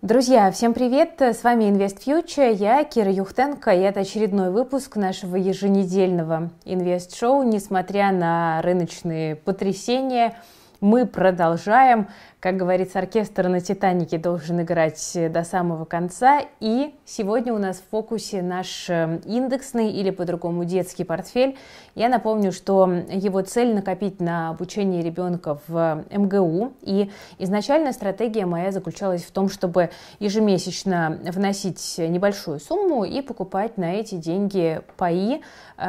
Друзья, всем привет! С вами Invest Future, я Кира Юхтенко, и это очередной выпуск нашего еженедельного Invest Show. Несмотря на рыночные потрясения, мы продолжаем. Как говорится, оркестр на «Титанике» должен играть э, до самого конца. И сегодня у нас в фокусе наш э, индексный или по-другому детский портфель. Я напомню, что его цель накопить на обучение ребенка в э, МГУ. И изначально стратегия моя заключалась в том, чтобы ежемесячно вносить небольшую сумму и покупать на эти деньги паи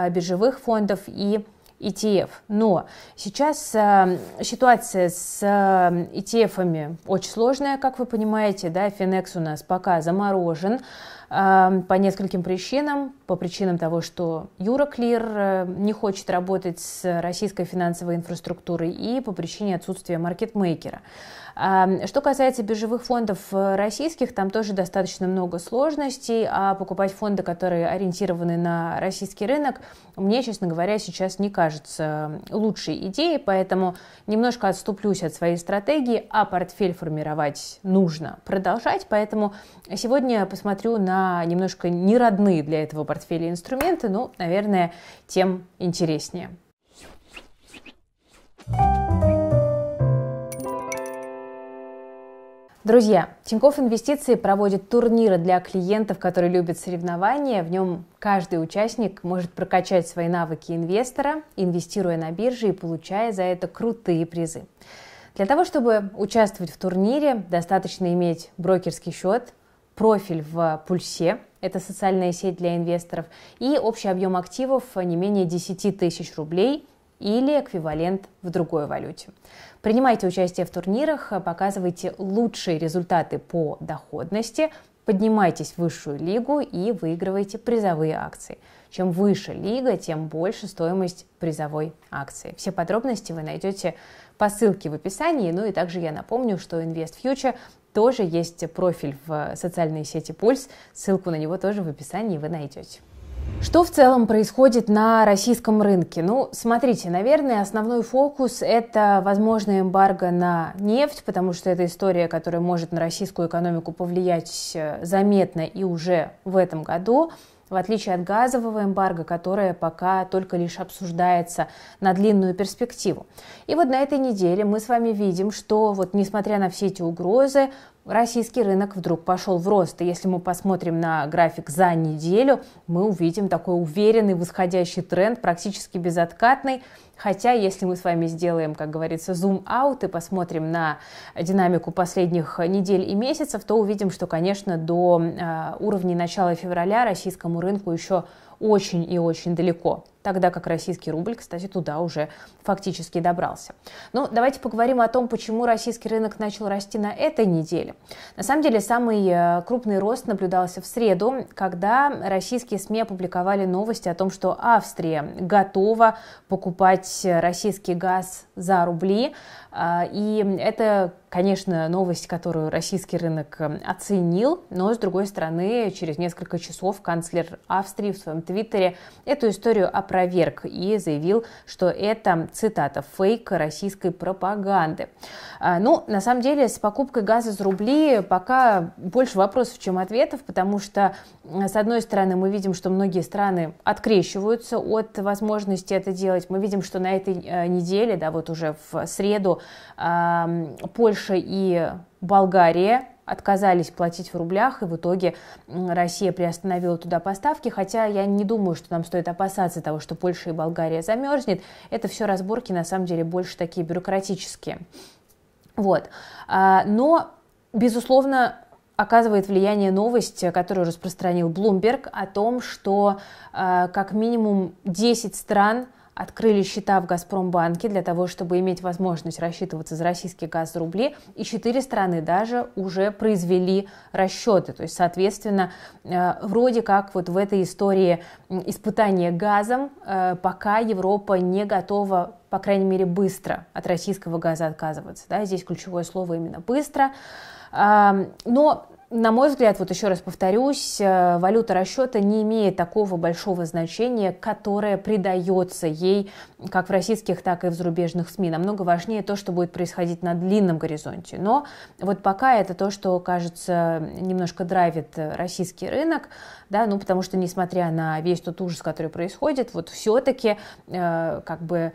биржевых фондов и ETF. Но сейчас э, ситуация с э, эм, ETF очень сложная, как вы понимаете, да, Финекс у нас пока заморожен э, по нескольким причинам, по причинам того, что Юроклир э, не хочет работать с российской финансовой инфраструктурой и по причине отсутствия маркетмейкера. Что касается биржевых фондов э, российских, там тоже достаточно много сложностей, а покупать фонды, которые ориентированы на российский рынок, мне, честно говоря, сейчас не кажется лучшей идеей, поэтому немножко отступлюсь от своей стратегии, а портфель формировать нужно продолжать, поэтому сегодня посмотрю на немножко неродные для этого портфеля инструменты, Ну, наверное, тем интереснее. thank you Друзья, Тинькофф Инвестиции проводит турниры для клиентов, которые любят соревнования. В нем каждый участник может прокачать свои навыки инвестора, инвестируя на бирже и получая за это крутые призы. Для того, чтобы участвовать в турнире, достаточно иметь брокерский счет, профиль в Пульсе, это социальная сеть для инвесторов, и общий объем активов не менее 10 тысяч рублей – или эквивалент в другой валюте. Принимайте участие в турнирах, показывайте лучшие результаты по доходности, поднимайтесь в высшую лигу и выигрывайте призовые акции. Чем выше лига, тем больше стоимость призовой акции. Все подробности вы найдете по ссылке в описании. Ну и также я напомню, что Invest Future тоже есть профиль в социальной сети Пульс. Ссылку на него тоже в описании вы найдете. Что в целом происходит на российском рынке? Ну, смотрите, наверное, основной фокус – это возможная эмбарго на нефть, потому что это история, которая может на российскую экономику повлиять э, заметно и уже в этом году в отличие от газового эмбарго, которое пока только лишь обсуждается на длинную перспективу. И вот на этой неделе мы с вами видим, что вот несмотря на все эти угрозы, российский рынок вдруг пошел в рост. И если мы посмотрим на график за неделю, мы увидим такой уверенный восходящий тренд, практически безоткатный. Хотя, если мы с вами сделаем, как говорится, зум-аут и посмотрим на динамику последних недель и месяцев, то увидим, что, конечно, до а, уровней начала февраля российскому рынку еще очень и очень далеко, тогда как российский рубль, кстати, туда уже фактически добрался. Но ну, давайте поговорим о том, почему российский рынок начал расти на этой неделе. На самом деле, самый э, крупный рост наблюдался в среду, когда российские СМИ опубликовали новости о том, что Австрия готова покупать российский газ за рубли. А, и это, конечно, новость, которую российский рынок э, оценил, но, с другой стороны, через несколько часов канцлер Австрии в своем твиттере эту историю опроверг и заявил, что это, цитата, фейк российской пропаганды. А, ну, на самом деле, с покупкой газа за рубли пока больше вопросов, чем ответов, потому что, с одной стороны, мы видим, что многие страны открещиваются от возможности это делать. Мы видим, что на этой э, неделе, да, вот уже в среду, э, Польша и Болгария отказались платить в рублях, и в итоге Россия приостановила туда поставки, хотя я не думаю, что нам стоит опасаться того, что Польша и Болгария замерзнет. Это все разборки, на самом деле, больше такие бюрократические. Вот. А, но, безусловно, оказывает влияние новость, которую распространил Bloomberg, о том, что э, как минимум 10 стран – открыли счета в Газпромбанке для того, чтобы иметь возможность рассчитываться за российский газ за рубли, и четыре страны даже уже произвели расчеты. То есть, соответственно, э, вроде как вот в этой истории испытания газом э, пока Европа не готова по крайней мере, быстро от российского газа отказываться. Да? Здесь ключевое слово именно «быстро». Но на мой взгляд, вот еще раз повторюсь, э, валюта расчета не имеет такого большого значения, которое придается ей как в российских, так и в зарубежных СМИ. Намного важнее то, что будет происходить на длинном горизонте. Но вот пока это то, что, кажется, немножко драйвит российский рынок, да, ну потому что, несмотря на весь тот ужас, который происходит, вот все-таки э, как бы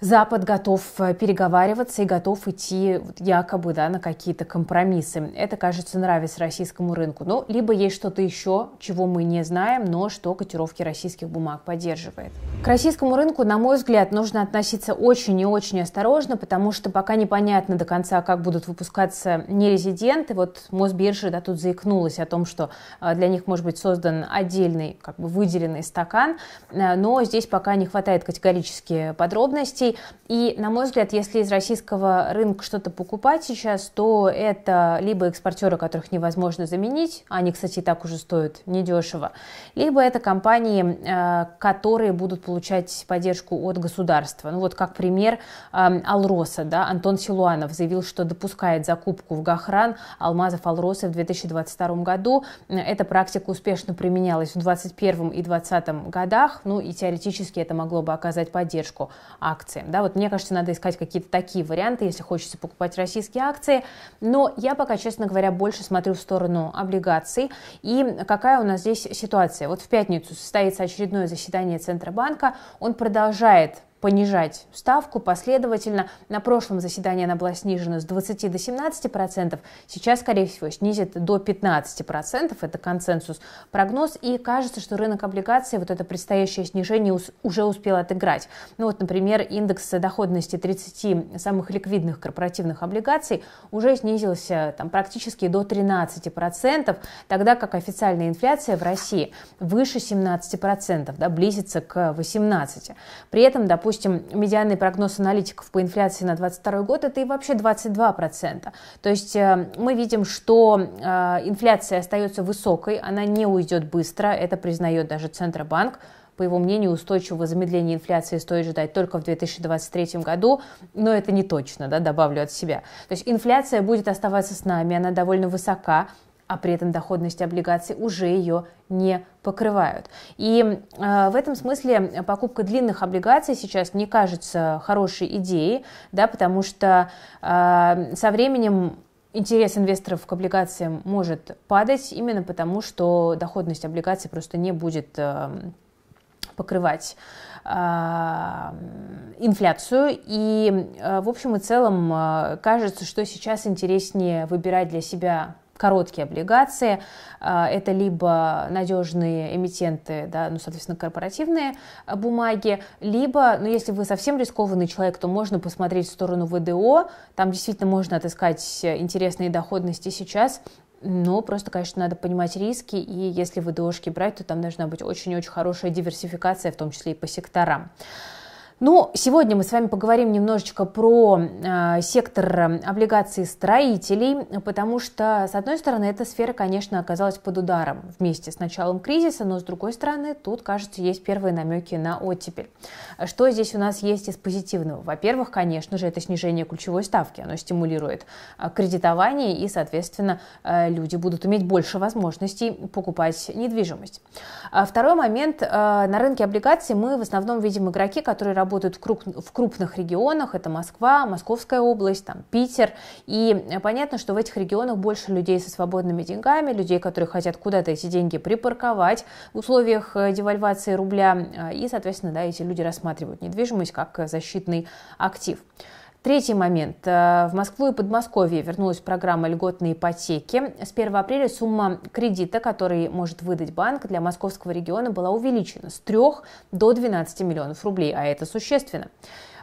Запад готов э, переговариваться и готов идти якобы да, на какие-то компромиссы. Это, кажется, нравится российскому рынку. Ну, либо есть что-то еще, чего мы не знаем, но что котировки российских бумаг поддерживает. К российскому рынку, на мой взгляд, нужно относиться очень и очень осторожно, потому что пока непонятно до конца, как будут выпускаться нерезиденты. Вот Мосбиржа да, тут заикнулась о том, что э, для них может быть создан отдельный, как бы выделенный стакан, э, но здесь пока не хватает категорически подробностей, России. И, на мой взгляд, если из российского рынка что-то покупать сейчас, то это либо экспортеры, которых невозможно заменить, они, кстати, так уже стоят недешево, либо это компании, э, которые будут получать поддержку от государства. Ну вот как пример э, Алроса, да, Антон Силуанов заявил, что допускает закупку в Гахран алмазов Алроса в 2022 году. Эта практика успешно применялась в 2021 и 2020 годах, ну и теоретически это могло бы оказать поддержку акции акции. Да, вот мне кажется, надо искать какие-то такие варианты, если хочется покупать российские акции. Но я пока, честно говоря, больше смотрю в сторону облигаций. И какая у нас здесь ситуация? Вот в пятницу состоится очередное заседание Центробанка. Он продолжает понижать ставку последовательно. На прошлом заседании она была снижена с 20 до 17 процентов, сейчас, скорее всего, снизит до 15 процентов, это консенсус прогноз, и кажется, что рынок облигаций вот это предстоящее снижение уже успел отыграть. Ну вот, например, индекс доходности 30 самых ликвидных корпоративных облигаций уже снизился там практически до 13 процентов, тогда как официальная инфляция в России выше 17 процентов, да, близится к 18. При этом, допустим, допустим, медианный прогноз аналитиков по инфляции на 2022 год, это и вообще 22%. То есть э, мы видим, что э, инфляция остается высокой, она не уйдет быстро, это признает даже Центробанк. По его мнению, устойчивого замедления инфляции стоит ждать только в 2023 году, но это не точно, да, добавлю от себя. То есть инфляция будет оставаться с нами, она довольно высока, а при этом доходность облигаций уже ее не покрывают. И э, в этом смысле покупка длинных облигаций сейчас не кажется хорошей идеей, да, потому что э, со временем интерес инвесторов к облигациям может падать именно потому, что доходность облигаций просто не будет э, покрывать э, инфляцию. И э, в общем и целом э, кажется, что сейчас интереснее выбирать для себя короткие облигации. А, это либо надежные эмитенты, да, ну, соответственно, корпоративные а, бумаги, либо, ну, если вы совсем рискованный человек, то можно посмотреть в сторону ВДО. Там действительно можно отыскать интересные доходности сейчас. Но просто, конечно, надо понимать риски, и если ВДОшки брать, то там должна быть очень-очень хорошая диверсификация, в том числе и по секторам. Ну, сегодня мы с вами поговорим немножечко про э, сектор э, облигаций строителей, потому что, с одной стороны, эта сфера, конечно, оказалась под ударом вместе с началом кризиса, но, с другой стороны, тут, кажется, есть первые намеки на оттепель. Что здесь у нас есть из позитивного? Во-первых, конечно же, это снижение ключевой ставки. Оно стимулирует э, кредитование, и, соответственно, э, люди будут иметь больше возможностей покупать недвижимость. А второй момент. На рынке облигаций мы в основном видим игроки, которые работают работают в, круп, в крупных регионах, это Москва, Московская область, там, Питер, и понятно, что в этих регионах больше людей со свободными деньгами, людей, которые хотят куда-то эти деньги припарковать в условиях э, девальвации рубля, э, и, соответственно, да, эти люди рассматривают недвижимость как э, защитный актив. Третий момент. Э, в Москву и Подмосковье вернулась программа льготной ипотеки. С 1 апреля сумма кредита, который может выдать банк для московского региона, была увеличена с 3 до 12 миллионов рублей, а это существенно.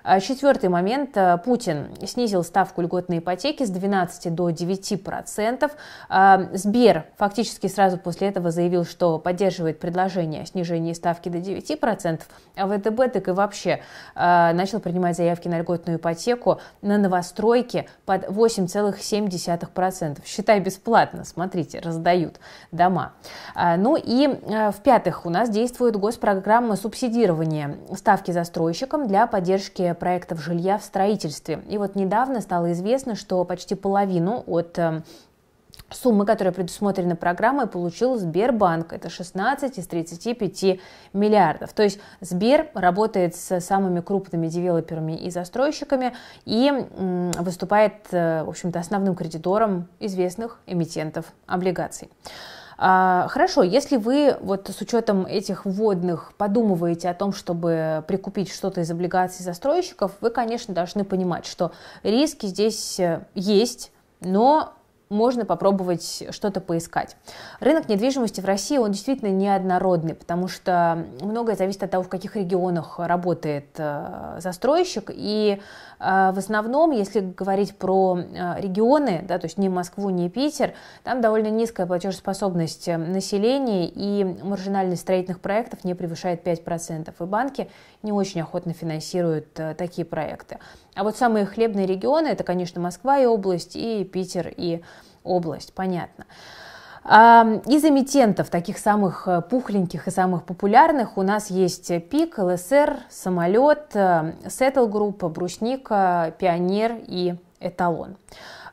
А четвертый момент. Э, Путин снизил ставку льготной ипотеки с 12 до 9 процентов. А, Сбер фактически сразу после этого заявил, что поддерживает предложение о снижении ставки до 9 процентов, а ВТБ так и вообще а, начал принимать заявки на льготную ипотеку на новостройки под 8,7 процентов. Считай бесплатно, смотрите, раздают дома. Ну и в-пятых, у нас действует госпрограмма субсидирования ставки застройщикам для поддержки проектов жилья в строительстве. И вот недавно стало известно, что почти половину от э, Суммы, которая предусмотрена программой, получил Сбербанк. Это 16 из 35 миллиардов. То есть Сбер работает с самыми крупными девелоперами и застройщиками и выступает, э, в общем-то, основным кредитором известных эмитентов облигаций. А, хорошо, если вы вот с учетом этих вводных подумываете о том, чтобы прикупить что-то из облигаций застройщиков, вы, конечно, должны понимать, что риски здесь э, есть, но можно попробовать что-то поискать. Рынок недвижимости в России, он действительно неоднородный, потому что многое зависит от того, в каких регионах работает э, застройщик. И э, в основном, если говорить про э, регионы, да, то есть не Москву, не Питер, там довольно низкая платежеспособность населения и маржинальность строительных проектов не превышает 5%. И банки не очень охотно финансируют такие проекты. А вот самые хлебные регионы, это, конечно, Москва и область, и Питер и область, понятно. А, из эмитентов, таких самых э, пухленьких и самых популярных, у нас есть ПИК, ЛСР, Самолет, Сеттл э, Группа, Брусника, Пионер и Эталон.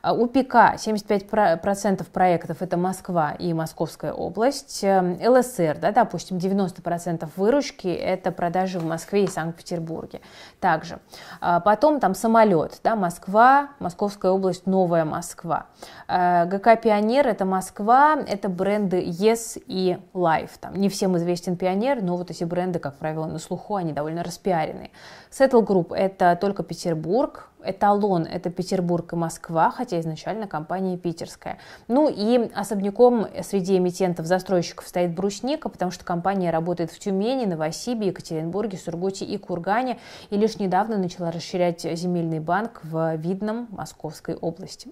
А у Пика 75% проектов это Москва и Московская область. Эм, ЛСР, да, допустим, 90% выручки это продажи в Москве и Санкт-Петербурге. Также. А потом там самолет, да, Москва, Московская область, Новая Москва. Э, ГК Пионер это Москва, это бренды Yes и Life. Там не всем известен Пионер, но вот эти бренды, как правило, на слуху, они довольно распиарены. Settle Group это только Петербург, Эталон это Петербург и Москва, хотя хотя изначально компания питерская. Ну и особняком среди эмитентов-застройщиков стоит Брусника, потому что компания работает в Тюмени, Новосибии, Екатеринбурге, Сургуте и Кургане, и лишь недавно начала расширять земельный банк в Видном Московской области.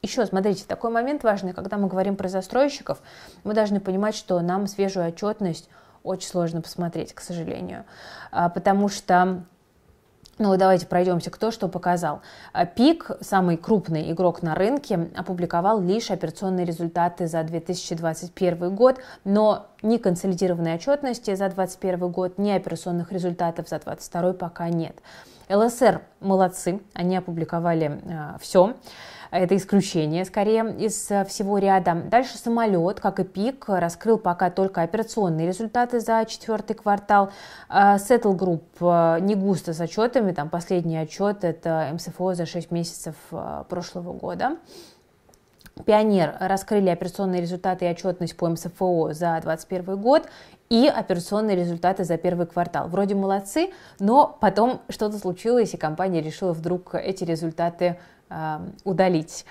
Еще, смотрите, такой момент важный, когда мы говорим про застройщиков, мы должны понимать, что нам свежую отчетность очень сложно посмотреть, к сожалению, а, потому что ну и давайте пройдемся, кто что показал. А, Пик, самый крупный игрок на рынке, опубликовал лишь операционные результаты за 2021 год, но ни консолидированной отчетности за 2021 год, ни операционных результатов за 2022 пока нет. ЛСР молодцы, они опубликовали э, а, все. Это исключение, скорее, из э, всего ряда. Дальше самолет, как и пик, раскрыл пока только операционные результаты за четвертый квартал. Э, Settle Group э, не густо с отчетами, там последний отчет это МСФО за 6 месяцев прошлого года. Пионер раскрыли операционные результаты и отчетность по МСФО за 2021 год и операционные результаты за первый квартал. Вроде молодцы, но потом что-то случилось, и компания решила вдруг эти результаты Эм, удалить.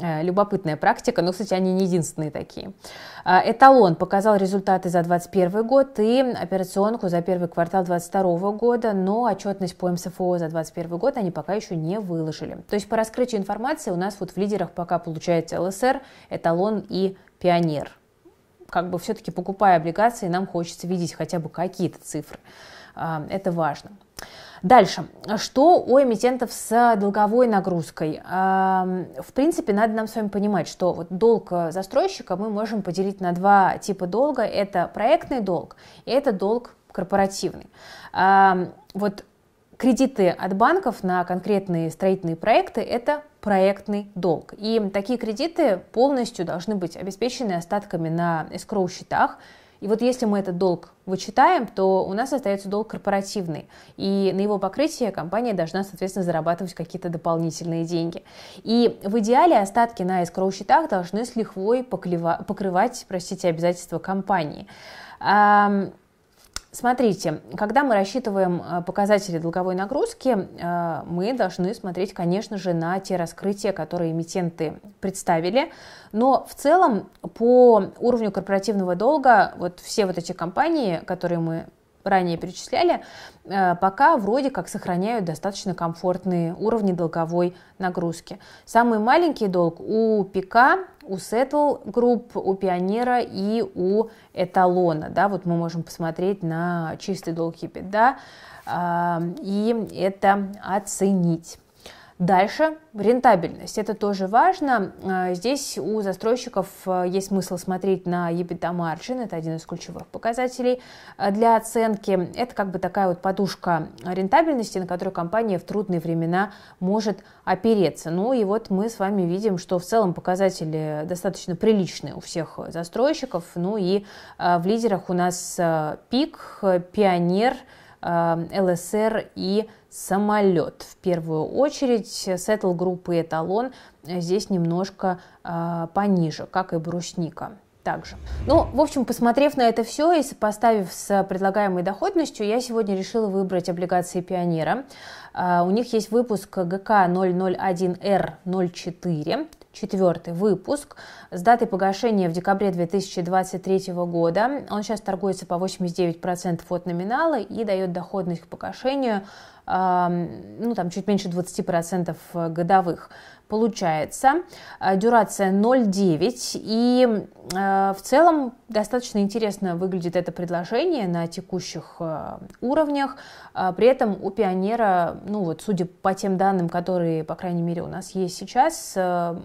Э, любопытная практика, но, кстати, они не единственные такие. Э, Эталон показал результаты за 2021 год и операционку за первый квартал 2022 года, но отчетность по МСФО за 2021 год они пока еще не выложили. То есть по раскрытию информации у нас вот в лидерах пока получается ЛСР, Эталон и Пионер. Как бы все-таки покупая облигации, нам хочется видеть хотя бы какие-то цифры. Э, это важно. Дальше. Что у эмитентов с долговой нагрузкой? Эм, в принципе, надо нам с вами понимать, что вот долг э, застройщика мы можем поделить на два типа долга. Это проектный долг и это долг корпоративный. Эм, вот кредиты от банков на конкретные строительные проекты – это проектный долг. И такие кредиты полностью должны быть обеспечены остатками на эскроу-счетах, и вот если мы этот долг вычитаем, то у нас остается долг корпоративный, и на его покрытие компания должна, соответственно, зарабатывать какие-то дополнительные деньги. И в идеале остатки на эскроу счетах должны с лихвой покрывать, простите, обязательства компании. Смотрите, когда мы рассчитываем э, показатели долговой нагрузки, э, мы должны смотреть, конечно же, на те раскрытия, которые эмитенты представили. Но в целом по уровню корпоративного долга вот все вот эти компании, которые мы ранее перечисляли, э, пока вроде как сохраняют достаточно комфортные уровни долговой нагрузки. Самый маленький долг у ПК, у Settle Group, у Пионера и у Эталона. Да, вот мы можем посмотреть на чистый долг EBITDA а, и это оценить. Дальше рентабельность. Это тоже важно. А, здесь у застройщиков а, есть смысл смотреть на EBITDA margin. Это один из ключевых показателей а, для оценки. Это как бы такая вот подушка рентабельности, на которую компания в трудные времена может опереться. Ну и вот мы с вами видим, что в целом показатели достаточно приличные у всех застройщиков. Ну и в лидерах у нас ПИК, Пионер – Э, ЛСР и самолет. В первую очередь сеттл группы «Эталон» э, здесь немножко э, пониже, как и «Брусника» также. Ну, в общем, посмотрев на это все и сопоставив с предлагаемой доходностью, я сегодня решила выбрать облигации «Пионера». У них есть выпуск ГК 001R04, четвертый выпуск с датой погашения в декабре 2023 года. Он сейчас торгуется по 89% от номинала и дает доходность к погашению ну, там, чуть меньше 20% э, годовых получается. Э, дюрация 0,9. И э, в целом достаточно интересно выглядит это предложение на текущих э, уровнях. при этом у пионера, ну вот, судя по тем данным, которые, по крайней мере, у нас есть сейчас,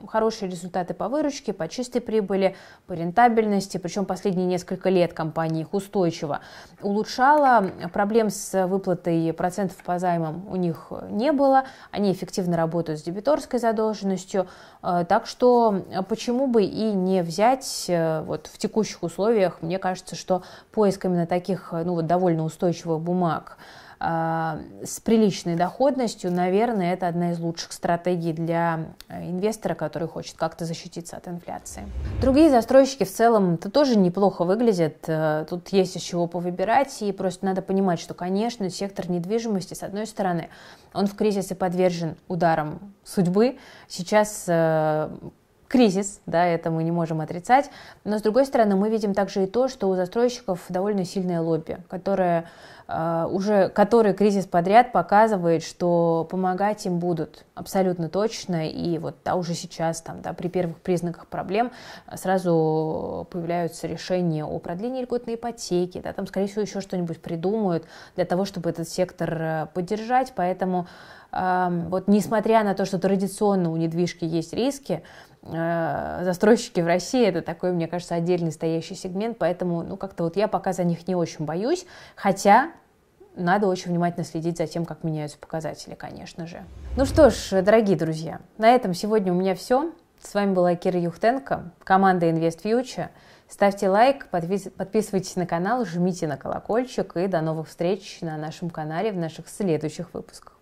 хорошие результаты по выручке, по чистой прибыли, по рентабельности. Причем последние несколько лет компания их устойчиво улучшала. Проблем с выплатой процентов по займам у них не было. Они эффективно работают с дебиторской задолженностью настороженностью. Э, так что э, почему бы и не взять э, вот в текущих условиях, мне кажется, что поиск именно таких ну, вот, довольно устойчивых бумаг Э, с приличной доходностью, наверное, это одна из лучших стратегий для э, инвестора, который хочет как-то защититься от инфляции. Другие застройщики в целом -то тоже неплохо выглядят. Э, тут есть из чего повыбирать, и просто надо понимать, что, конечно, сектор недвижимости, с одной стороны, он в кризисе подвержен ударам судьбы. Сейчас кризис, да, это мы не можем отрицать. Но с другой стороны, мы видим также и то, что у застройщиков довольно сильное лобби, которое Э, уже который кризис подряд показывает, что помогать им будут абсолютно точно, и вот да, уже сейчас там, да, при первых признаках проблем э, сразу появляются решения о продлении льготной ипотеки, да, там, скорее всего, еще что-нибудь придумают для того, чтобы этот сектор э, поддержать, поэтому эм, вот несмотря на то, что традиционно у недвижки есть риски, застройщики в России это такой, мне кажется, отдельный стоящий сегмент, поэтому ну как-то вот я пока за них не очень боюсь, хотя надо очень внимательно следить за тем, как меняются показатели, конечно же. Ну что ж, дорогие друзья, на этом сегодня у меня все. С вами была Кира Юхтенко, команда Invest Future. Ставьте лайк, подписывайтесь на канал, жмите на колокольчик и до новых встреч на нашем канале в наших следующих выпусках.